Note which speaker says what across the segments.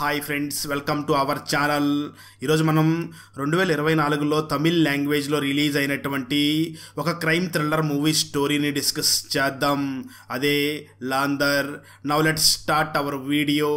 Speaker 1: hi friends welcome to our channel ఈరోజు మనం రెండు వేల ఇరవై నాలుగులో తమిళ్ లాంగ్వేజ్లో రిలీజ్ అయినటువంటి ఒక క్రైమ్ థ్రిల్లర్ మూవీ స్టోరీని డిస్కస్ చేద్దాం అదే లాందర్ now let start our video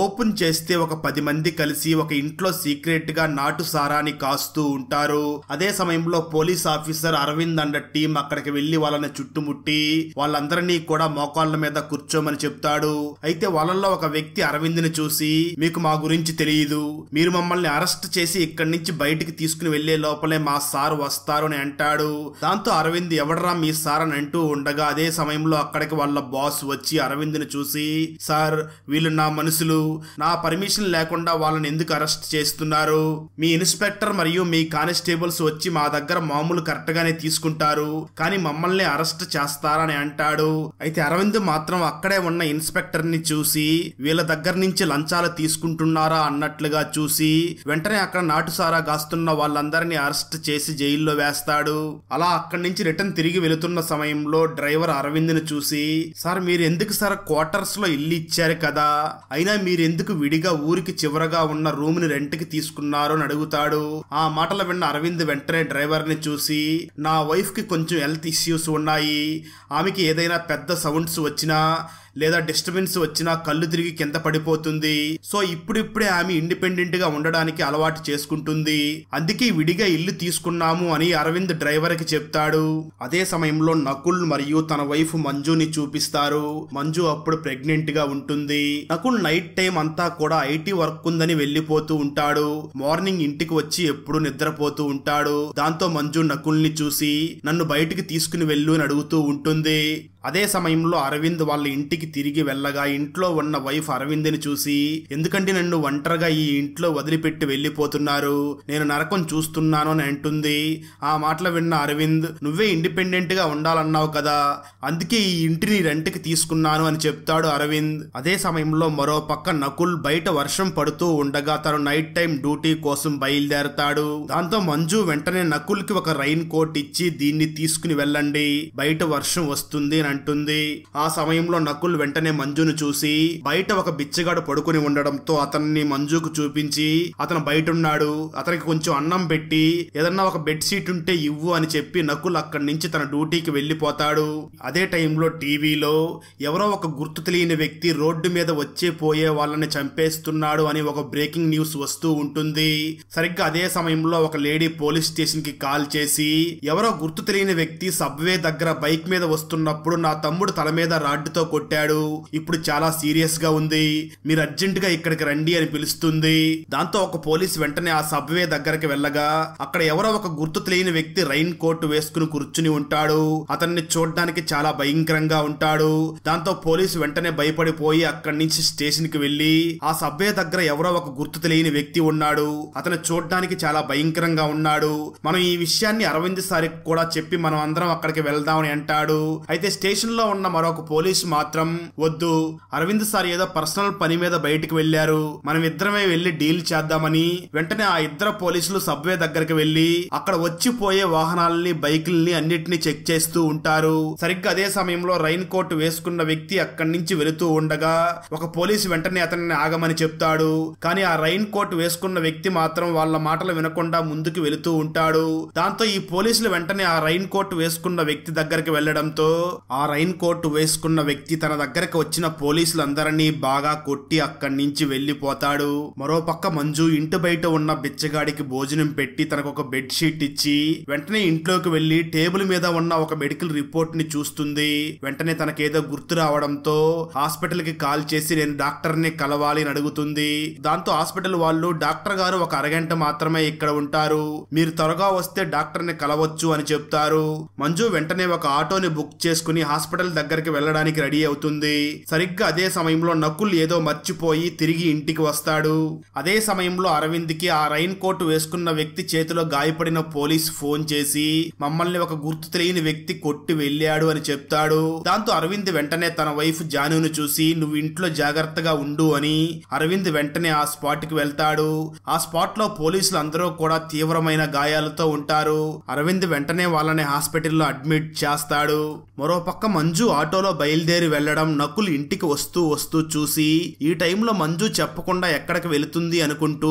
Speaker 1: open చేస్తే ఒక పది మంది కలిసి ఒక ఇంట్లో సీక్రెట్ గా నాటు సారాన్ని కాస్తూ ఉంటారు అదే సమయంలో పోలీస్ ఆఫీసర్ అరవింద్ అండ టీం అక్కడికి వెళ్లి వాళ్ళని చుట్టుముట్టి వాళ్ళందరినీ కూడా మోకాళ్ళ మీద కూర్చోమని చెప్తాడు అయితే వాళ్ళల్లో ఒక వ్యక్తి ని చూసి మీకు మా గురించి తెలియదు మీరు మమ్మల్ని అరెస్ట్ చేసి ఇక్కడి నుంచి బయటికి తీసుకుని వెళ్లే లోపలే మా సార్ వస్తారు అని అంటాడు దాంతో అరవింద్ ఎవడరా మీ సార్ అని అంటూ ఉండగా అదే సమయంలో అక్కడికి వాళ్ళ బాస్ వచ్చి ని చూసి సార్ వీళ్ళు నా మనసులు నా పర్మిషన్ లేకుండా వాళ్ళని ఎందుకు అరెస్ట్ చేస్తున్నారు మీ ఇన్స్పెక్టర్ మరియు మీ కానిస్టేబుల్స్ వచ్చి మా దగ్గర మామూలు కరెక్ట్ గానే తీసుకుంటారు కానీ మమ్మల్ని అరెస్ట్ చేస్తారని అంటాడు అయితే అరవింద్ మాత్రం అక్కడే ఉన్న ఇన్స్పెక్టర్ ని చూసి వీళ్ళ దగ్గర నుంచి లంచాలు తీసుకుంటున్నారా అన్నట్లుగా చూసి వెంటనే అక్కడ నాటుసారా గాస్తున్న వాళ్ళందరినీ అరెస్ట్ చేసి జైల్లో వేస్తాడు అలా అక్కడి నుంచి రిటర్న్ తిరిగి వెళుతున్న సమయంలో డ్రైవర్ అరవింద్ ని చూసి సార్ మీరు ఎందుకు సార్ క్వార్టర్స్ లో ఇల్లు ఇచ్చారు కదా అయినా మీరెందుకు విడిగా ఊరికి చివరగా ఉన్న రూమ్ ని రెంట్కి తీసుకున్నారో అని అడుగుతాడు ఆ మాటలు విన్న అరవింద్ వెంటనే డ్రైవర్ ని చూసి నా వైఫ్ కి కొంచెం హెల్త్ ఇష్యూస్ ఉన్నాయి ఆమెకి ఏదైనా పెద్ద సౌండ్స్ వచ్చినా లేదా డిస్టర్బెన్స్ వచ్చినా కళ్ళు తిరిగి కింద పడిపోతుంది సో ఇప్పుడిప్పుడే ఆమె ఇండిపెండెంట్ గా ఉండడానికి అలవాటు చేసుకుంటుంది అందుకే విడిగా ఇల్లు తీసుకున్నాము అని అరవింద్ డ్రైవర్ కి చెప్తాడు అదే సమయంలో నకుల్ మరియు తన వైఫ్ మంజుని చూపిస్తారు మంజు అప్పుడు ప్రెగ్నెంట్ గా ఉంటుంది నకుల్ నైట్ టైం అంతా కూడా ఐటీ వర్క్ ఉందని వెళ్లిపోతూ ఉంటాడు మార్నింగ్ ఇంటికి వచ్చి ఎప్పుడు నిద్రపోతూ ఉంటాడు దాంతో మంజు నకుల్ని చూసి నన్ను బయటికి తీసుకుని వెళ్ళు అని అడుగుతూ ఉంటుంది అదే సమయంలో అరవింద్ వాళ్ళ ఇంటికి తిరిగి వెళ్ళగా ఇంట్లో ఉన్న వైఫ్ అరవింద్ని చూసి ఎందుకంటే నన్ను ఒంటరిగా ఈ ఇంట్లో వదిలిపెట్టి వెళ్ళిపోతున్నారు నేను నరకం చూస్తున్నాను అని అంటుంది ఆ మాటలు విన్న అరవింద్ నువ్వే ఇండిపెండెంట్గా ఉండాలన్నావు కదా అందుకే ఈ ఇంటిని రెంట్కి తీసుకున్నాను అని చెప్తాడు అరవింద్ అదే సమయంలో మరో పక్క నకుల్ బయట వర్షం పడుతూ ఉండగా తను నైట్ టైం డ్యూటీ కోసం బయలుదేరతాడు దాంతో మంజు వెంటనే నకుల్కి ఒక రైన్ కోట్ ఇచ్చి దీన్ని తీసుకుని వెళ్ళండి బయట వర్షం వస్తుంది అని అంటుంది ఆ సమయంలో నకుల్ వెంటనే మంజును చూసి బయట ఒక బిచ్చగాడు పడుకుని ఉండడంతో అతన్ని మంజుకు చూపించి అతను బయట ఉన్నాడు అతనికి కొంచెం అన్నం పెట్టి ఏదన్నా ఒక బెడ్షీట్ ఉంటే ఇవ్వు అని చెప్పి నకుల్ అక్కడి నుంచి తన డ్యూటీకి వెళ్ళిపోతాడు అదే టైంలో టీవీలో ఎవరో ఒక గుర్తు తెలియని వ్యక్తి రోడ్డు మీద వచ్చే పోయే వాళ్ళని చంపేస్తున్నాడు అని ఒక బ్రేకింగ్ న్యూస్ వస్తూ ఉంటుంది సరిగ్గా అదే సమయంలో ఒక లేడీ పోలీస్ స్టేషన్ కి కాల్ చేసి ఎవరో గుర్తు తెలియని వ్యక్తి సబ్వే దగ్గర బైక్ మీద వస్తున్నప్పుడు నా తమ్ముడు తల మీద రాడ్డుతో కొట్టాడు ఇప్పుడు చాలా సీరియస్ గా ఉంది మీరు అర్జెంట్ గా ఇక్కడికి రండి అని పిలుస్తుంది దాంతో ఒక పోలీస్ వెంటనే ఆ సబ్వే దగ్గరికి వెళ్ళగా అక్కడ ఎవరో ఒక గుర్తు తెలియని వ్యక్తి రైన్ కోట్ వేసుకుని కూర్చుని ఉంటాడు అతన్ని చూడడానికి చాలా భయంకరంగా ఉంటాడు దాంతో పోలీసు వెంటనే భయపడిపోయి అక్కడి నుంచి స్టేషన్ కి వెళ్లి ఆ సబ్వే దగ్గర ఎవరో ఒక గుర్తు తెలియని వ్యక్తి ఉన్నాడు అతను చూడడానికి చాలా భయంకరంగా ఉన్నాడు మనం ఈ విషయాన్ని అరవింద్ సారికి కూడా చెప్పి మనం అందరం అక్కడికి వెళ్దామని అంటాడు అయితే స్టేషన్ లో ఉన్న మరొక పోలీసు మాత్రం వద్దు అరవింద్ సార్ ఏదో పర్సనల్ పని మీద బయటికి వెళ్లారు మనం ఇద్దరమే వెళ్లి డీల్ చేద్దామని వెంటనే ఆ ఇద్దరు పోలీసులు సబ్వే దగ్గరికి వెళ్లి అక్కడ వచ్చిపోయే వాహనాలని బైకుల్ని అన్నిటిని చెక్ చేస్తూ ఉంటారు సరిగ్గా అదే సమయంలో రైన్ కోట్ వేసుకున్న వ్యక్తి అక్కడి నుంచి వెళుతూ ఉండగా ఒక పోలీసు వెంటనే అతన్ని ఆగమని చెప్తాడు కానీ ఆ రైన్ కోట్ వేసుకున్న వ్యక్తి మాత్రం వాళ్ళ మాటలు వినకుండా ముందుకు వెళుతూ ఉంటాడు దాంతో ఈ పోలీసులు వెంటనే ఆ రైన్ కోట్ వేసుకున్న వ్యక్తి దగ్గరకు వెళ్లడంతో ఆ ఆ రైన్ కోట్ వేసుకున్న వ్యక్తి తన దగ్గరకు వచ్చిన పోలీసులందరినీ బాగా కొట్టి అక్కడి నుంచి వెళ్ళిపోతాడు మరోపక్క మంజు ఇంటి బయట ఉన్న బిచ్చగాడికి భోజనం పెట్టి తనకు ఒక బెడ్షీట్ ఇచ్చి వెంటనే ఇంట్లోకి వెళ్లి టేబుల్ మీద ఉన్న ఒక మెడికల్ రిపోర్ట్ ని చూస్తుంది వెంటనే తనకేదో గుర్తు రావడంతో హాస్పిటల్ కి కాల్ చేసి నేను డాక్టర్ ని కలవాలి అని అడుగుతుంది దాంతో హాస్పిటల్ వాళ్ళు డాక్టర్ గారు ఒక అరగంట మాత్రమే ఇక్కడ ఉంటారు మీరు త్వరగా వస్తే డాక్టర్ ని కలవచ్చు అని చెప్తారు మంజు వెంటనే ఒక ఆటోని బుక్ చేసుకుని హాస్పిటల్ దగ్గరికి వెళ్ళడానికి రెడీ అవుతుంది సరిగ్గా అదే సమయంలో నకుల్ ఏదో మర్చిపోయి తిరిగి ఇంటికి వస్తాడు అదే సమయంలో అరవింద్ కి ఆ రైన్ కోట్ వేసుకున్న వ్యక్తి చేతిలో గాయపడిన పోలీస్ ఫోన్ చేసి మమ్మల్ని ఒక గుర్తు తెలియని వ్యక్తి కొట్టి వెళ్ళాడు అని చెప్తాడు దాంతో అరవింద్ వెంటనే తన వైఫ్ జాను చూసి నువ్వు ఇంట్లో జాగ్రత్తగా ఉండు అని అరవింద్ వెంటనే ఆ స్పాట్ కి వెళ్తాడు ఆ స్పాట్ లో పోలీసులు అందరూ కూడా తీవ్రమైన గాయాలతో ఉంటారు అరవింద్ వెంటనే వాళ్ళని హాస్పిటల్లో అడ్మిట్ చేస్తాడు మరోపక్క పక్క మంజు ఆటోలో బయలుదేరి వెళ్లడం నకులు ఇంటికి వస్తూ వస్తూ చూసి ఈ టైంలో మంజు చెప్పకుండా ఎక్కడికి వెళుతుంది అనుకుంటూ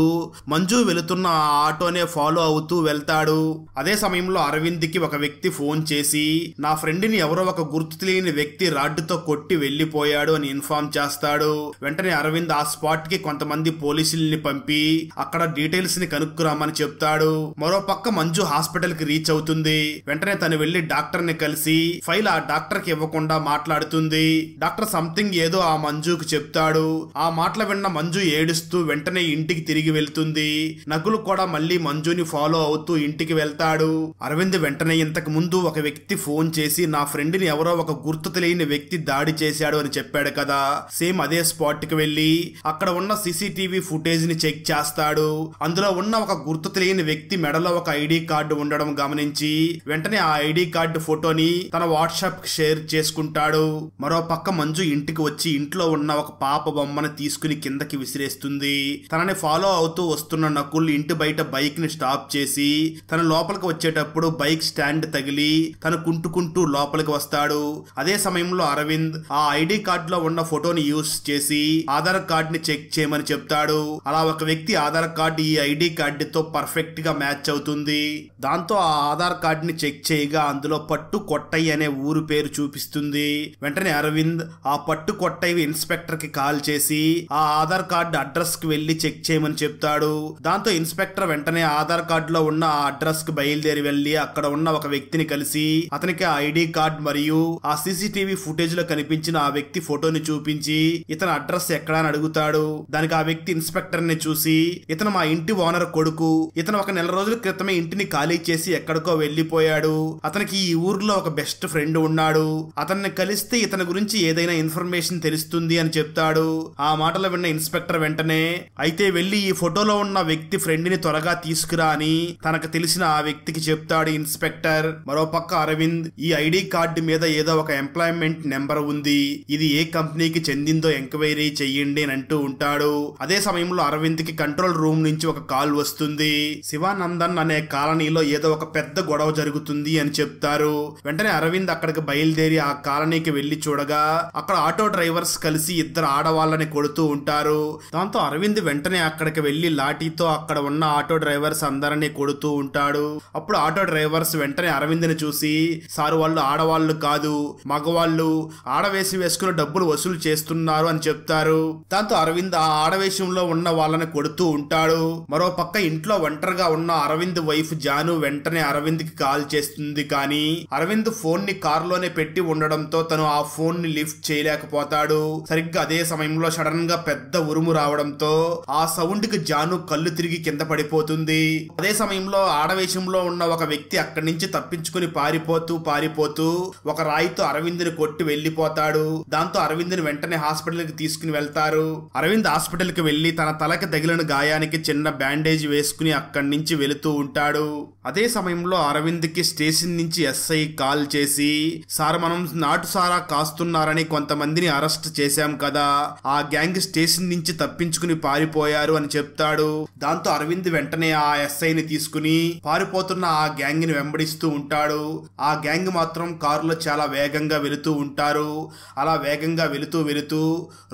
Speaker 1: మంజు వెళుతున్న ఆ ఆటోనే ఫాలో అవుతూ వెళ్తాడు అదే సమయంలో అరవింద్ కి ఒక వ్యక్తి ఫోన్ చేసి నా ఫ్రెండ్ని ఎవరో ఒక గుర్తు తెలియని వ్యక్తి రాడ్డుతో కొట్టి వెళ్లిపోయాడు అని ఇన్ఫార్మ్ చేస్తాడు వెంటనే అరవింద్ ఆ స్పాట్ కి కొంతమంది పోలీసుల్ని పంపి అక్కడ డీటెయిల్స్ ని కనుక్కురామని చెప్తాడు మరో పక్క మంజు హాస్పిటల్ కి రీచ్ అవుతుంది వెంటనే తను వెళ్లి డాక్టర్ ని కలిసి ఫైల్ ఆ డాక్టర్ డాక్టర్కి ఇవ్వకుండా మాట్లాడుతుంది డాక్టర్ సంథింగ్ ఏదో ఆ మంజుకు చెప్తాడు ఆ మాటలు విన్న మంజు ఏడుస్తూ వెంటనే ఇంటికి తిరిగి వెళ్తుంది నకులు కూడా మళ్ళీ మంజుని ఫాలో అవుతూ ఇంటికి వెళ్తాడు అరవింద్ వెంటనే ఇంతకు ముందు ఒక వ్యక్తి ఫోన్ చేసి నా ఫ్రెండ్ ని ఎవరో ఒక గుర్తు తెలియని వ్యక్తి దాడి చేశాడు అని చెప్పాడు కదా సేమ్ అదే స్పాట్ కి వెళ్ళి అక్కడ ఉన్న సీసీటీవీ ఫుటేజ్ ని చెక్ చేస్తాడు అందులో ఉన్న ఒక గుర్తు తెలియని వ్యక్తి మెడలో ఒక ఐడి కార్డు ఉండడం గమనించి వెంటనే ఆ ఐడి కార్డు ఫోటోని తన వాట్సాప్ షేర్ చేసుకుంటాడు మరో పక్క మంజు ఇంటికి వచ్చి ఇంట్లో ఉన్న ఒక పాప బొమ్మను తీసుకుని కిందకి విసిరేస్తుంది తనని ఫాలో అవుతూ వస్తున్న నకుల్ ఇంటి బయట బైక్ ని స్టాప్ చేసి తన లోపలికి వచ్చేటప్పుడు బైక్ స్టాండ్ తగిలి తను కుంటుకుంటూ లోపలికి వస్తాడు అదే సమయంలో అరవింద్ ఆ ఐడి కార్డులో ఉన్న ఫోటోని యూస్ చేసి ఆధార్ కార్డ్ ని చెక్ చేయమని చెప్తాడు అలా ఒక వ్యక్తి ఆధార్ కార్డు ఈ ఐడి కార్డు తో పర్ఫెక్ట్ గా మ్యాచ్ అవుతుంది దాంతో ఆ ఆధార్ కార్డ్ ని చెక్ చేయగా అందులో పట్టు కొట్టయ్య అనే ఊరు పేరు చూపిస్తుంది వెంటనే అరవింద్ ఆ పట్టు కొట్టైవి ఇన్స్పెక్టర్ కి కాల్ చేసి ఆ ఆధార్ కార్డు అడ్రస్ కి వెళ్లి చెక్ చేయమని చెప్తాడు దాంతో ఇన్స్పెక్టర్ వెంటనే ఆధార్ కార్డు లో ఉన్న ఆ అడ్రస్ కు బయలుదేరి వెళ్లి అక్కడ ఉన్న ఒక వ్యక్తిని కలిసి అతనికి ఆ ఐడి కార్డ్ మరియు ఆ సీసీటీవీ ఫుటేజ్ లో కనిపించిన ఆ వ్యక్తి ఫోటోని చూపించి ఇతని అడ్రస్ ఎక్కడా అని అడుగుతాడు దానికి ఆ వ్యక్తి ఇన్స్పెక్టర్ ని చూసి ఇతను మా ఇంటి ఓనర్ కొడుకు ఇతను ఒక నెల రోజుల క్రితమే ఇంటిని ఖాళీ చేసి ఎక్కడికో వెళ్లిపోయాడు అతనికి ఈ ఊర్లో ఒక బెస్ట్ ఫ్రెండ్ ఉన్నాడు చెప్తాడు అతన్ని కలిస్తే ఇతని గురించి ఏదైనా ఇన్ఫర్మేషన్ తెలుస్తుంది అని చెప్తాడు ఆ మాటలు విన్న ఇన్స్పెక్టర్ వెంటనే అయితే వెళ్లి ఈ ఫోటోలో ఉన్న వ్యక్తి ఫ్రెండ్ ని త్వరగా తీసుకురా అని తనకు తెలిసిన ఆ వ్యక్తికి చెప్తాడు ఇన్స్పెక్టర్ మరోపక్క అరవింద్ ఈ ఐడి కార్డు మీద ఏదో ఒక ఎంప్లాయ్మెంట్ నెంబర్ ఉంది ఇది ఏ కంపెనీకి చెందిందో ఎంక్వైరీ చెయ్యండి అని అంటూ ఉంటాడు అదే సమయంలో అరవింద్ కి కంట్రోల్ రూమ్ నుంచి ఒక కాల్ వస్తుంది శివానందన్ అనే కాలనీలో ఏదో ఒక పెద్ద గొడవ జరుగుతుంది అని చెప్తారు వెంటనే అరవింద్ అక్కడికి బయలు బయలుదేరి ఆ కాలనీకి వెళ్లి చూడగా అక్కడ ఆటో డ్రైవర్స్ కలిసి ఇద్దరు ఆడవాళ్ళని కొడుతూ ఉంటారు దాంతో అరవింద్ వెంటనే అక్కడికి వెళ్లి లాఠీతో అక్కడ ఉన్న ఆటో డ్రైవర్స్ అందరినీ కొడుతూ ఉంటాడు అప్పుడు ఆటో డ్రైవర్స్ వెంటనే ని చూసి సారు వాళ్ళు ఆడవాళ్ళు కాదు మగవాళ్ళు ఆడవేసి వేసుకుని డబ్బులు వసూలు చేస్తున్నారు అని చెప్తారు దాంతో అరవింద్ ఆ ఆడవేషంలో ఉన్న వాళ్ళని కొడుతూ ఉంటాడు మరో పక్క ఇంట్లో ఒంటరిగా ఉన్న అరవింద్ వైఫ్ జాను వెంటనే అరవింద్ కి కాల్ చేస్తుంది కానీ అరవింద్ ఫోన్ ని కారులోనే పెట్టి ఉండడంతో తను ఆ ఫోన్ ని లిఫ్ట్ చేయలేకపోతాడు సరిగ్గా అదే సమయంలో సడన్ గా పెద్ద ఉరుము రావడంతో ఆ సౌండ్ కి జాను కళ్ళు తిరిగి కింద పడిపోతుంది అదే సమయంలో ఆడవేషంలో ఉన్న ఒక వ్యక్తి అక్కడి నుంచి తప్పించుకుని పారిపోతూ పారిపోతూ ఒక రాయితో అరవింద్ ని కొట్టి వెళ్లిపోతాడు దాంతో ని వెంటనే హాస్పిటల్ కి తీసుకుని వెళ్తారు అరవింద్ హాస్పిటల్ కి వెళ్లి తన తలకి తగిలిన గాయానికి చిన్న బ్యాండేజ్ వేసుకుని అక్కడి నుంచి వెళుతూ ఉంటాడు అదే సమయంలో అరవింద్ కి స్టేషన్ నుంచి ఎస్ఐ కాల్ చేసి సార్ మనం నాటు సారా కాస్తున్నారని కొంతమందిని అరెస్ట్ చేశాం కదా ఆ గ్యాంగ్ స్టేషన్ నుంచి తప్పించుకుని పారిపోయారు అని చెప్తాడు దాంతో అరవింద్ వెంటనే ఆ ని తీసుకుని పారిపోతున్న ఆ గ్యాంగ్ ని వెంబడిస్తూ ఉంటాడు ఆ గ్యాంగ్ మాత్రం కారులో చాలా వేగంగా వెళుతూ ఉంటారు అలా వేగంగా వెళుతూ వెళుతూ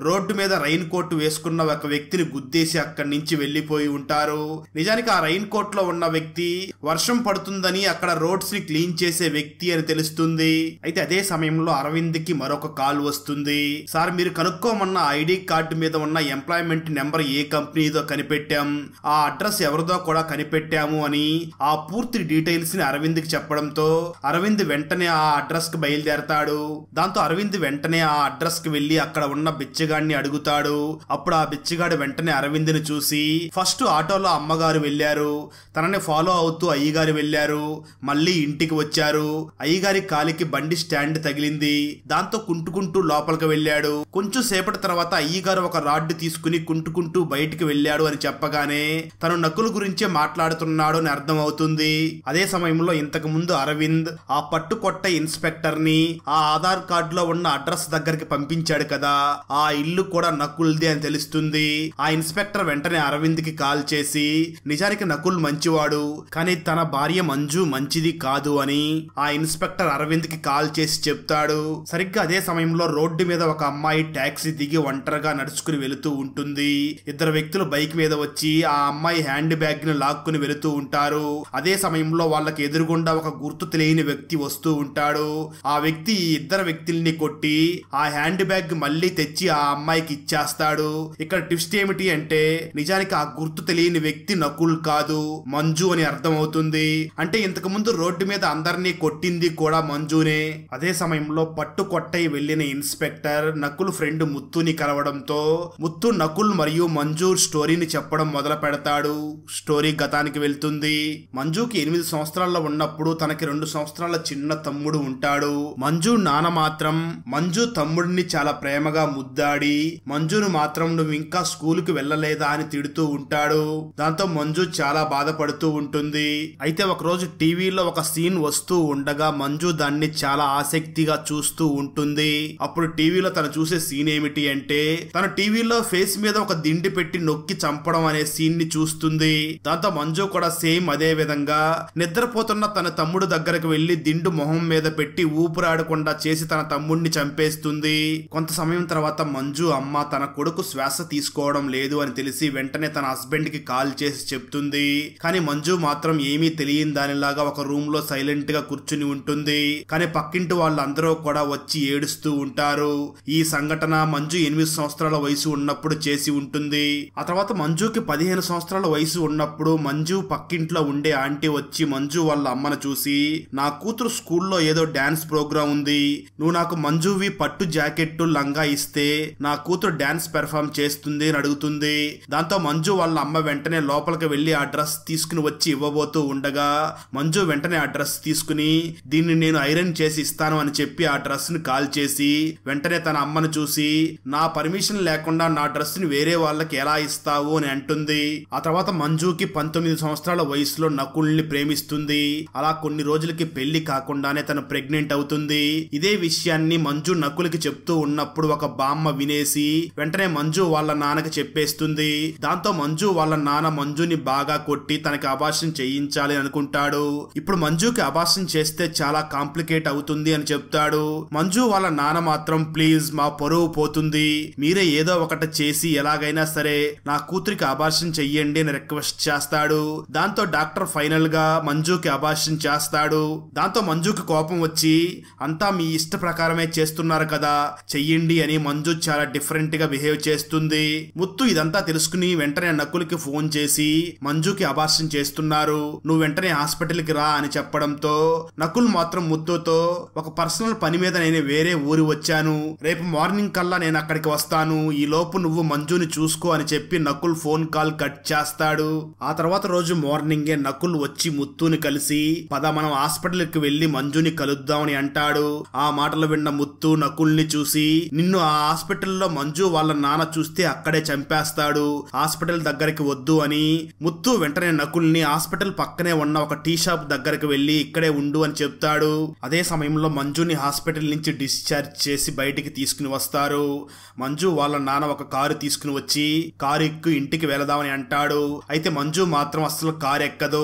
Speaker 1: రోడ్డు మీద రైన్ కోట్ వేసుకున్న ఒక వ్యక్తిని గుద్దేసి అక్కడి నుంచి వెళ్లిపోయి ఉంటారు నిజానికి ఆ రైన్ కోట్ లో ఉన్న వ్యక్తి వర్షం పడుతుందని అక్కడ రోడ్స్ ని క్లీన్ చేసే వ్యక్తి అని తెలుస్తుంది అయితే అదే సమయంలో అరవింద్కి మరొక కాల్ వస్తుంది సార్ మీరు కనుక్కోమన్న ఐడి కార్డు మీద ఉన్న ఎంప్లాయ్మెంట్ నెంబర్ ఏ కంపెనీదో కనిపెట్టాం ఆ అడ్రస్ ఎవరిదో కూడా కనిపెట్టాము అని ఆ పూర్తి డీటెయిల్స్ ని కి చెప్పడంతో అరవింద్ వెంటనే ఆ అడ్రస్ కి బయలుదేరతాడు దాంతో అరవింద్ వెంటనే ఆ అడ్రస్ కి వెళ్లి అక్కడ ఉన్న బిచ్చగాడిని అడుగుతాడు అప్పుడు ఆ బిచ్చగాడు వెంటనే అరవింద్ ని చూసి ఫస్ట్ ఆటోలో అమ్మగారు వెళ్లారు తనని ఫాలో అవుతూ అయ్యగారు వెళ్లారు మళ్ళీ ఇంటికి వచ్చారు అయ్యగారి కాలికి బండి స్టాండ్ తగిలింది దాంతో కుంటుకుంటూ లోపలికి వెళ్ళాడు కొంచెం సేపటి తర్వాత అయ్యగారు ఒక రాడ్ తీసుకుని కుంటుకుంటూ బయటికి వెళ్ళాడు అని చెప్పగానే తను నకుల గురించే మాట్లాడుతున్నాడు అని అర్థం అవుతుంది అదే సమయంలో ఇంతకు ముందు అరవింద్ ఆ పట్టుకొట్ట ఇన్స్పెక్టర్ ని ఆ ఆధార్ కార్డు లో ఉన్న అడ్రస్ దగ్గరికి పంపించాడు కదా ఆ ఇల్లు కూడా నకుల్ది అని తెలుస్తుంది ఆ ఇన్స్పెక్టర్ వెంటనే అరవింద్ కి కాల్ చేసి నిజానికి నకుల్ మంచివాడు కానీ తన భార్య మంజు మంచిది కాదు అని ఆ ఇన్స్పెక్టర్ అరవింద్ కి కాల్ చేసి చెప్తాడు సరిగ్గా అదే సమయంలో రోడ్డు మీద ఒక అమ్మాయి ట్యాక్సీ దిగి ఒంటరిగా నడుచుకుని వెళుతూ ఉంటుంది ఇద్దరు వ్యక్తులు బైక్ మీద వచ్చి ఆ అమ్మాయి హ్యాండ్ బ్యాగ్ ని లాక్కుని వెళుతూ ఉంటారు అదే సమయంలో వాళ్ళకి ఎదురుగుండా ఒక గుర్తు తెలియని వ్యక్తి వస్తూ ఉంటాడు ఆ వ్యక్తి ఇద్దరు వ్యక్తుల్ని కొట్టి ఆ హ్యాండ్ బ్యాగ్ మళ్ళీ తెచ్చి ఆ అమ్మాయికి ఇచ్చేస్తాడు ఇక్కడ ట్విస్ట్ ఏమిటి అంటే నిజానికి ఆ గుర్తు తెలియని వ్యక్తి నకుల్ కాదు మంజు అని అర్థమవుతుంది అంటే ఇంతకు ముందు రోడ్డు మీద అందరినీ కొట్టింది కూడా మంజునే అదే సమయంలో పట్టుకొట్టై వెళ్లిన ఇన్స్పెక్టర్ నకుల్ ఫ్రెండ్ ముత్తుని కలవడంతో ముత్తు నకుల్ మరియు మంజూర్ స్టోరీని చెప్పడం మొదలు పెడతాడు స్టోరీ గతానికి వెళ్తుంది మంజుకి ఎనిమిది సంవత్సరాల్లో ఉన్నప్పుడు తనకి రెండు సంవత్సరాల చిన్న తమ్ముడు ఉంటాడు మంజు నాన్న మాత్రం మంజు తమ్ముడిని చాలా ప్రేమగా ముద్దాడి మంజును మాత్రం నువ్వు ఇంకా స్కూల్ కి వెళ్ళలేదా అని తిడుతూ ఉంటాడు దాంతో మంజు చాలా బాధపడుతూ ఉంటుంది అయితే ఒకరోజు టీవీలో ఒక సీన్ వస్తూ ఉండగా మంజు దాన్ని చాలా ఆసక్తిగా చూస్తూ ఉంటుంది అప్పుడు టీవీలో తను చూసే సీన్ ఏమిటి అంటే తన టీవీలో ఫేస్ మీద ఒక దిండి పెట్టి నొక్కి చంపడం అనే సీన్ ని చూస్తుంది దాంతో మంజు కూడా సేమ్ అదే విధంగా నిద్రపోతున్న తన తమ్ముడు దగ్గరకు వెళ్లి దిండు మొహం మీద పెట్టి ఊపిరాడకుండా చేసి తన తమ్ముడిని చంపేస్తుంది కొంత సమయం తర్వాత మంజు అమ్మ తన కొడుకు శ్వాస తీసుకోవడం లేదు అని తెలిసి వెంటనే తన హస్బెండ్ కి కాల్ చేసి చెప్తుంది కానీ మంజు మాత్రం ఏమీ తెలియని దానిలాగా ఒక రూమ్ లో సైలెంట్ గా కూర్చుని ఉంటుంది కానీ పక్కింటి ఇంటి వాళ్ళందరూ కూడా వచ్చి ఏడుస్తూ ఉంటారు ఈ సంఘటన మంజు ఎనిమిది సంవత్సరాల వయసు ఉన్నప్పుడు చేసి ఉంటుంది ఆ తర్వాత మంజుకి పదిహేను సంవత్సరాల వయసు ఉన్నప్పుడు మంజు పక్కింట్లో ఉండే ఆంటీ వచ్చి మంజు వాళ్ళ అమ్మను చూసి నా కూతురు స్కూల్లో ఏదో డాన్స్ ప్రోగ్రామ్ ఉంది నువ్వు నాకు మంజువి పట్టు జాకెట్ లంగా ఇస్తే నా కూతురు డాన్స్ పెర్ఫామ్ చేస్తుంది అని అడుగుతుంది దాంతో మంజు వాళ్ళ అమ్మ వెంటనే లోపలికి వెళ్ళి ఆ డ్రెస్ తీసుకుని వచ్చి ఇవ్వబోతూ ఉండగా మంజు వెంటనే ఆ డ్రెస్ తీసుకుని దీన్ని నేను ఐరన్ చేసి ఇస్తాను అని చెప్పి ఆ డ్రెస్ను కాల్ చేసి వెంటనే తన అమ్మను చూసి నా పర్మిషన్ లేకుండా నా డ్రెస్ని వేరే వాళ్ళకి ఎలా ఇస్తావు అని అంటుంది ఆ తర్వాత మంజుకి పంతొమ్మిది సంవత్సరాల వయసులో నకుల్ని ప్రేమిస్తుంది అలా కొన్ని రోజులకి పెళ్లి కాకుండానే తను ప్రెగ్నెంట్ అవుతుంది ఇదే విషయాన్ని మంజు నకులకి చెప్తూ ఉన్నప్పుడు ఒక బామ్మ వినేసి వెంటనే మంజు వాళ్ళ నాన్నకి చెప్పేస్తుంది దాంతో మంజు వాళ్ళ నాన్న మంజుని బాగా కొట్టి తనకి అభాషం చేయించాలి అనుకుంటాడు ఇప్పుడు మంజుకి అభాషం చేస్తే చాలా కాంప్లికేట్ అవుతుంది జరిగింది అని చెప్తాడు మంజు వాళ్ళ నాన్న మాత్రం ప్లీజ్ మా పొరువు పోతుంది మీరే ఏదో ఒకటి చేసి ఎలాగైనా సరే నా కూతురికి అబార్షన్ చెయ్యండి అని రిక్వెస్ట్ చేస్తాడు దాంతో డాక్టర్ ఫైనల్ గా మంజుకి అబార్షన్ చేస్తాడు దాంతో మంజుకి కోపం వచ్చి అంతా మీ ఇష్ట ప్రకారమే చేస్తున్నారు కదా చెయ్యండి అని మంజు చాలా డిఫరెంట్ గా బిహేవ్ చేస్తుంది ముత్తు ఇదంతా తెలుసుకుని వెంటనే నకులకి ఫోన్ చేసి మంజుకి అబార్షన్ చేస్తున్నారు నువ్వు వెంటనే హాస్పిటల్కి రా అని చెప్పడంతో నకుల్ మాత్రం ముత్తుతో ఒక పర్సనల్ పని మీద నేను వేరే ఊరు వచ్చాను రేపు మార్నింగ్ కల్లా నేను అక్కడికి వస్తాను ఈ లోపు నువ్వు మంజుని చూసుకో అని చెప్పి నకుల్ ఫోన్ కాల్ కట్ చేస్తాడు ఆ తర్వాత రోజు మార్నింగే నకుల్ వచ్చి ముత్తుని కలిసి పద మనం హాస్పిటల్కి వెళ్లి మంజుని కలుద్దామని అంటాడు ఆ మాటలు విన్న ముత్తు నకుల్ని చూసి నిన్ను ఆ హాస్పిటల్లో మంజు వాళ్ళ నాన్న చూస్తే అక్కడే చంపేస్తాడు హాస్పిటల్ దగ్గరికి వద్దు అని ముత్తు వెంటనే నకుల్ని హాస్పిటల్ పక్కనే ఉన్న ఒక టీ షాప్ దగ్గరకు వెళ్లి ఇక్కడే ఉండు అని చెప్తాడు అదే సమయంలో సమయంలో మంజుని హాస్పిటల్ నుంచి డిశ్చార్జ్ చేసి బయటికి తీసుకుని వస్తారు మంజు వాళ్ళ నాన్న ఒక కారు తీసుకుని వచ్చి కారు ఎక్కు ఇంటికి వెళదామని అంటాడు అయితే మంజు మాత్రం అస్సలు కారు ఎక్కదు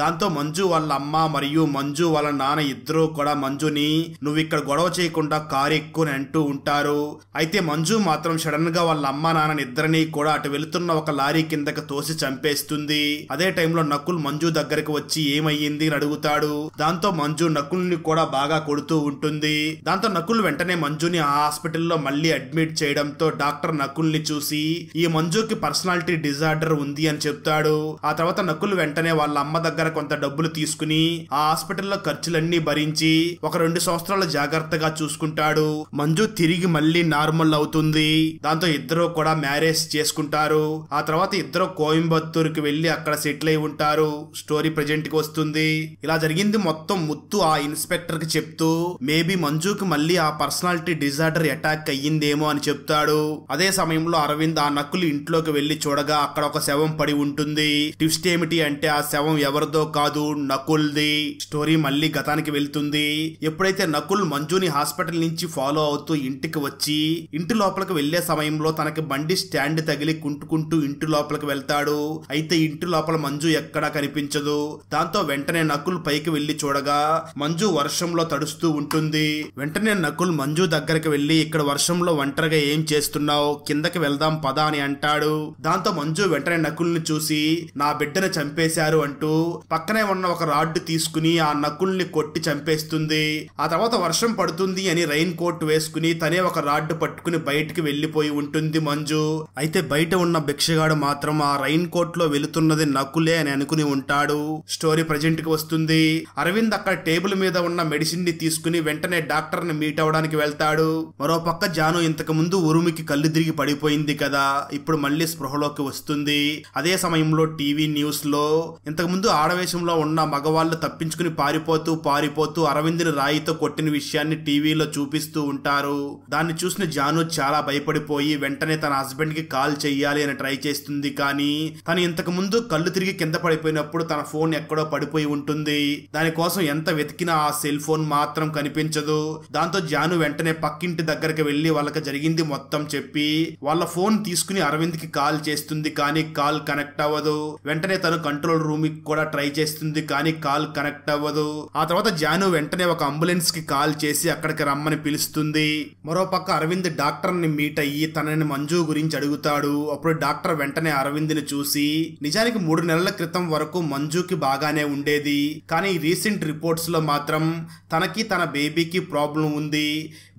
Speaker 1: దాంతో మంజు వాళ్ళ అమ్మ మరియు మంజు వాళ్ళ నాన్న ఇద్దరు కూడా మంజుని నువ్వు ఇక్కడ గొడవ చేయకుండా కారు ఎక్కు అని అంటూ ఉంటారు అయితే మంజు మాత్రం సడన్ గా వాళ్ళ అమ్మ నాన్న ఇద్దరిని కూడా అటు వెళుతున్న ఒక లారీ కిందకి తోసి చంపేస్తుంది అదే టైంలో నకుల్ మంజు దగ్గరకు వచ్చి ఏమయ్యింది అని అడుగుతాడు దాంతో మంజు నకుల్ని కూడా బాగా కొడు కొడుతూ ఉంటుంది దాంతో నకుల్ వెంటనే మంజుని ఆ హాస్పిటల్లో మళ్ళీ అడ్మిట్ చేయడంతో డాక్టర్ నకుల్ని చూసి ఈ మంజుకి పర్సనాలిటీ డిజార్డర్ ఉంది అని చెప్తాడు ఆ తర్వాత నకుల్ వెంటనే వాళ్ళ అమ్మ దగ్గర కొంత డబ్బులు తీసుకుని ఆ హాస్పిటల్లో ఖర్చులన్నీ భరించి ఒక రెండు సంవత్సరాలు జాగ్రత్తగా చూసుకుంటాడు మంజు తిరిగి మళ్ళీ నార్మల్ అవుతుంది దాంతో ఇద్దరు కూడా మ్యారేజ్ చేసుకుంటారు ఆ తర్వాత ఇద్దరు కోయంబత్తూర్ కి వెళ్లి అక్కడ సెటిల్ అయి ఉంటారు స్టోరీ ప్రజెంట్ కి వస్తుంది ఇలా జరిగింది మొత్తం ముత్తు ఆ ఇన్స్పెక్టర్ కి చెప్తూ మేబీ మంజుకి మళ్ళీ ఆ పర్సనాలిటీ డిజార్డర్ అటాక్ అయ్యిందేమో అని చెప్తాడు అదే సమయంలో అరవింద్ ఆ నక్కులు ఇంట్లోకి వెళ్లి చూడగా అక్కడ ఒక శవం పడి ఉంటుంది ట్విస్ట్ ఏమిటి అంటే ఆ శవం ఎవరిదో కాదు నకుల్ది స్టోరీ మళ్ళీ గతానికి వెళ్తుంది ఎప్పుడైతే నకుల్ మంజుని హాస్పిటల్ నుంచి ఫాలో అవుతూ ఇంటికి వచ్చి ఇంటి లోపలికి వెళ్లే సమయంలో తనకి బండి స్టాండ్ తగిలి కుంటుకుంటూ ఇంటి లోపలికి వెళ్తాడు అయితే ఇంటి లోపల మంజు ఎక్కడా కనిపించదు దాంతో వెంటనే నకుల్ పైకి వెళ్లి చూడగా మంజు వర్షంలో తడుస్తూ అరుస్తూ ఉంటుంది వెంటనే నకుల్ మంజు దగ్గరకు వెళ్లి ఇక్కడ వర్షంలో ఒంటరిగా ఏం చేస్తున్నావు కిందకి వెళ్దాం పదా అని అంటాడు దాంతో మంజు వెంటనే నకుల్ని చూసి నా బిడ్డను చంపేశారు అంటూ పక్కనే ఉన్న ఒక రాడ్డు తీసుకుని ఆ నకుల్ని కొట్టి చంపేస్తుంది ఆ తర్వాత వర్షం పడుతుంది అని రైన్ కోట్ వేసుకుని తనే ఒక రాడ్డు పట్టుకుని బయటికి వెళ్లిపోయి ఉంటుంది మంజు అయితే బయట ఉన్న భిక్షగాడు మాత్రం ఆ రైన్ కోట్ లో వెళుతున్నది నకులే అని అనుకుని ఉంటాడు స్టోరీ ప్రజెంట్ కి వస్తుంది అరవింద్ అక్కడ టేబుల్ మీద ఉన్న మెడిసిన్ ని తీసుకుని వెంటనే డాక్టర్ని మీట్ అవడానికి వెళ్తాడు మరోపక్క జాను ఇంతకు ముందు ఉరుమికి కళ్ళు తిరిగి పడిపోయింది కదా ఇప్పుడు మళ్ళీ స్పృహలోకి వస్తుంది అదే సమయంలో టీవీ న్యూస్ లో ఇంతకు ముందు ఆడవేశంలో ఉన్న మగవాళ్ళు తప్పించుకుని పారిపోతూ పారిపోతూ అరవింద్ని రాయితో కొట్టిన విషయాన్ని టీవీలో చూపిస్తూ ఉంటారు దాన్ని చూసిన జాను చాలా భయపడిపోయి వెంటనే తన హస్బెండ్ కి కాల్ చెయ్యాలి అని ట్రై చేస్తుంది కానీ తను ఇంతకు ముందు కళ్ళు తిరిగి కింద పడిపోయినప్పుడు తన ఫోన్ ఎక్కడో పడిపోయి ఉంటుంది దానికోసం ఎంత వెతికినా ఆ సెల్ ఫోన్ మాత్రం మాత్రం కనిపించదు దాంతో జాను వెంటనే పక్కింటి దగ్గరికి వెళ్లి వాళ్ళకి జరిగింది మొత్తం చెప్పి వాళ్ళ ఫోన్ తీసుకుని అరవింద్ కి కాల్ చేస్తుంది కానీ కాల్ కనెక్ట్ అవ్వదు వెంటనే తను కంట్రోల్ రూమ్ కి కూడా ట్రై చేస్తుంది కానీ కాల్ కనెక్ట్ అవ్వదు ఆ తర్వాత జాను వెంటనే ఒక అంబులెన్స్ కి కాల్ చేసి అక్కడికి రమ్మని పిలుస్తుంది మరోపక్క అరవింద్ డాక్టర్ ని మీట్ అయ్యి తనని మంజు గురించి అడుగుతాడు అప్పుడు డాక్టర్ వెంటనే అరవింద్ ని చూసి నిజానికి మూడు నెలల క్రితం వరకు మంజుకి బాగానే ఉండేది కానీ రీసెంట్ రిపోర్ట్స్ లో మాత్రం తనకి తనకి తన బేబీకి ప్రాబ్లం ఉంది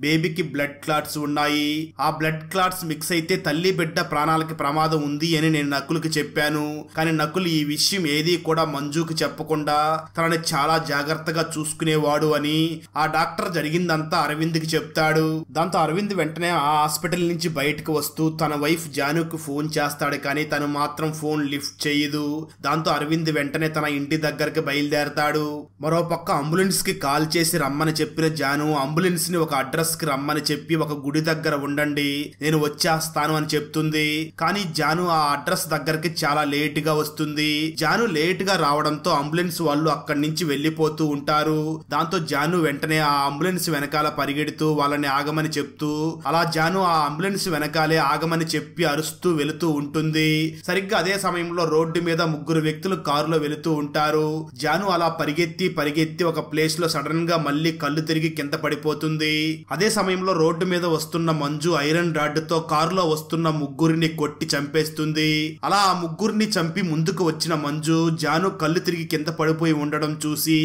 Speaker 1: బేబీకి బ్లడ్ క్లాట్స్ ఉన్నాయి ఆ బ్లడ్ క్లాట్స్ మిక్స్ అయితే తల్లి బిడ్డ ప్రాణాలకి ప్రమాదం ఉంది అని నేను నకులకి చెప్పాను కానీ నకులు ఈ విషయం ఏది కూడా మంజుకి చెప్పకుండా తనని చాలా జాగ్రత్తగా చూసుకునేవాడు అని ఆ డాక్టర్ జరిగిందంతా అరవింద్ కి చెప్తాడు దాంతో అరవింద్ వెంటనే ఆ హాస్పిటల్ నుంచి బయటకు వస్తూ తన వైఫ్ జానుకు ఫోన్ చేస్తాడు కానీ తను మాత్రం ఫోన్ లిఫ్ట్ చేయదు దాంతో అరవింద్ వెంటనే తన ఇంటి దగ్గరికి బయలుదేరతాడు మరోపక్క అంబులెన్స్ కి కాల్ చేసి రమ్మని చెప్పిన జాను అంబులెన్స్ ని ఒక అడ్రస్ కి రమ్మని చెప్పి ఒక గుడి దగ్గర ఉండండి నేను వచ్చేస్తాను అని చెప్తుంది కానీ జాను ఆ అడ్రస్ దగ్గరికి చాలా లేట్ గా వస్తుంది జాను లేట్ గా రావడంతో అంబులెన్స్ వాళ్ళు అక్కడి నుంచి వెళ్లిపోతూ ఉంటారు దాంతో జాను వెంటనే ఆ అంబులెన్స్ వెనకాల పరిగెడుతూ వాళ్ళని ఆగమని చెప్తూ అలా జాను ఆ అంబులెన్స్ వెనకాలే ఆగమని చెప్పి అరుస్తూ వెళుతూ ఉంటుంది సరిగ్గా అదే సమయంలో రోడ్డు మీద ముగ్గురు వ్యక్తులు కారులో వెళుతూ ఉంటారు జాను అలా పరిగెత్తి పరిగెత్తి ఒక ప్లేస్ లో సడన్ గా మళ్ళీ మళ్ళీ కళ్ళు తిరిగి కింద పడిపోతుంది అదే సమయంలో రోడ్డు మీద వస్తున్న మంజు ఐరన్ రాడ్తో కారులో వస్తున్న ముగ్గురిని కొట్టి చంపేస్తుంది అలా ఆ ముగ్గురిని చంపి ముందుకు వచ్చిన మంజు జాను కళ్ళు తిరిగి కింద పడిపోయి ఉండడం చూసి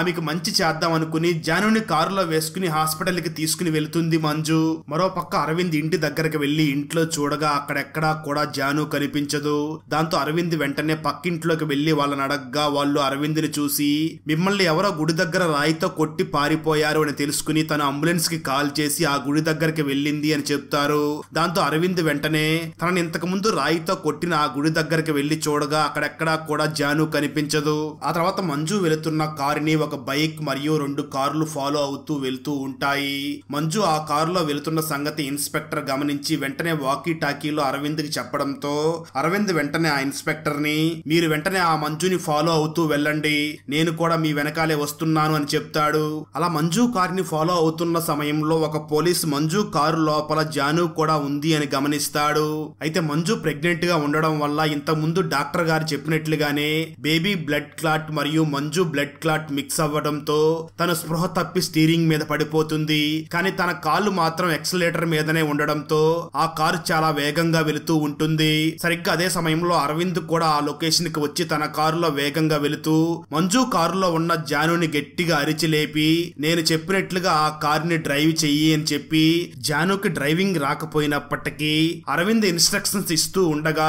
Speaker 1: ఆమెకు మంచి చేద్దాం అనుకుని జానుని కారులో వేసుకుని హాస్పిటల్ కి తీసుకుని వెళ్తుంది మంజు మరో పక్క అరవింద్ ఇంటి దగ్గరకు వెళ్లి ఇంట్లో చూడగా అక్కడెక్కడా కూడా జాను కనిపించదు దాంతో అరవింద్ వెంటనే పక్కింట్లోకి వెళ్లి వాళ్ళని అడగ్గా వాళ్ళు అరవింద్ని చూసి మిమ్మల్ని ఎవరో గుడి దగ్గర రాయితో కొట్టి మారిపోయారు అని తెలుసుకుని తను అంబులెన్స్ కి కాల్ చేసి ఆ గుడి దగ్గరికి వెళ్ళింది అని చెప్తారు దాంతో అరవింద్ వెంటనే తనని ఇంతకుముందు రాయితో కొట్టిన ఆ గుడి దగ్గరికి వెళ్లి చూడగా అక్కడెక్కడా కూడా జాను కనిపించదు ఆ తర్వాత మంజు వెళుతున్న కారుని ఒక బైక్ మరియు రెండు కార్లు ఫాలో అవుతూ వెళ్తూ ఉంటాయి మంజు ఆ కారులో వెళుతున్న సంగతి ఇన్స్పెక్టర్ గమనించి వెంటనే వాకీ టాకీలో అరవింద్ కి చెప్పడంతో అరవింద్ వెంటనే ఆ ఇన్స్పెక్టర్ ని మీరు వెంటనే ఆ మంజుని ఫాలో అవుతూ వెళ్ళండి నేను కూడా మీ వెనకాలే వస్తున్నాను అని చెప్తాడు అలా మంజు కార్ని ఫాలో అవుతున్న సమయంలో ఒక పోలీస్ మంజు కారు లోపల జాను కూడా ఉంది అని గమనిస్తాడు అయితే మంజు ప్రెగ్నెంట్ గా ఉండడం వల్ల ఇంత ముందు డాక్టర్ గారు చెప్పినట్లుగానే బేబీ బ్లడ్ క్లాట్ మరియు మంజు బ్లడ్ క్లాట్ మిక్స్ అవ్వడంతో తన స్పృహ తప్పి స్టీరింగ్ మీద పడిపోతుంది కానీ తన కాళ్ళు మాత్రం ఎక్సలేటర్ మీదనే ఉండడంతో ఆ కారు చాలా వేగంగా వెళుతూ ఉంటుంది సరిగ్గా అదే సమయంలో అరవింద్ కూడా ఆ లొకేషన్ కి వచ్చి తన కారులో వేగంగా వెళుతూ మంజు కారులో ఉన్న జానుని గట్టిగా అరిచిలేపి నేను చెప్పినట్లుగా ఆ ని డ్రైవ్ చెయ్యి అని చెప్పి జానుకి డ్రైవింగ్ రాకపోయినప్పటికీ అరవింద్ ఇన్స్ట్రక్షన్స్ ఇస్తూ ఉండగా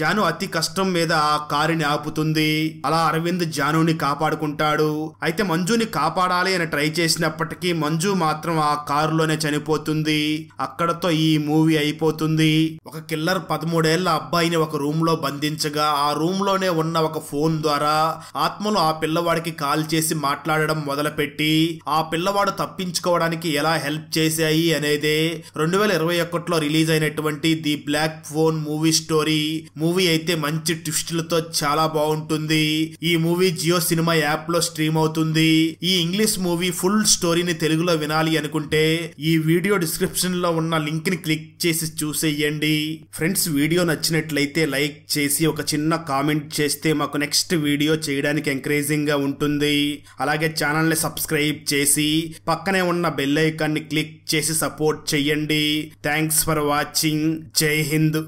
Speaker 1: జాను అతి కష్టం మీద ఆ కారుని ఆపుతుంది అలా అరవింద్ జానుని కాపాడుకుంటాడు అయితే మంజుని కాపాడాలి అని ట్రై చేసినప్పటికీ మంజు మాత్రం ఆ కారులోనే చనిపోతుంది అక్కడతో ఈ మూవీ అయిపోతుంది ఒక కిల్లర్ పదమూడేళ్ల అబ్బాయిని ఒక రూమ్ లో బంధించగా ఆ రూమ్ లోనే ఉన్న ఒక ఫోన్ ద్వారా ఆత్మలు ఆ పిల్లవాడికి కాల్ చేసి మాట్లాడడం మొదలుపెట్టి ఆ పిల్లవాడు తప్పించుకోవడానికి ఎలా హెల్ప్ చేశాయి అనేదే రెండు వేల ఇరవై ఒకటిలో రిలీజ్ అయినటువంటి the black phone movie story movie అయితే మంచి ట్విస్టులతో చాలా బాగుంటుంది ఈ మూవీ జియో సినిమా యాప్ లో స్ట్రీమ్ అవుతుంది ఈ ఇంగ్లీష్ మూవీ ఫుల్ స్టోరీని తెలుగులో వినాలి అనుకుంటే ఈ వీడియో డిస్క్రిప్షన్ లో ఉన్న లింక్ ని క్లిక్ చేసి చూసేయండి ఫ్రెండ్స్ వీడియో నచ్చినట్లయితే లైక్ చేసి ఒక చిన్న కామెంట్ చేస్తే మాకు నెక్స్ట్ వీడియో చేయడానికి ఎంకరేజింగ్ గా ఉంటుంది అలాగే ఛానల్ ని సబ్స్క్రైబ్ సబ్స్క్రైబ్ చేసి పక్కనే ఉన్న బెల్ ఐకాన్ని క్లిక్ చేసి సపోర్ట్ చెయ్యండి థ్యాంక్స్ ఫర్ వాచింగ్ జై హింద్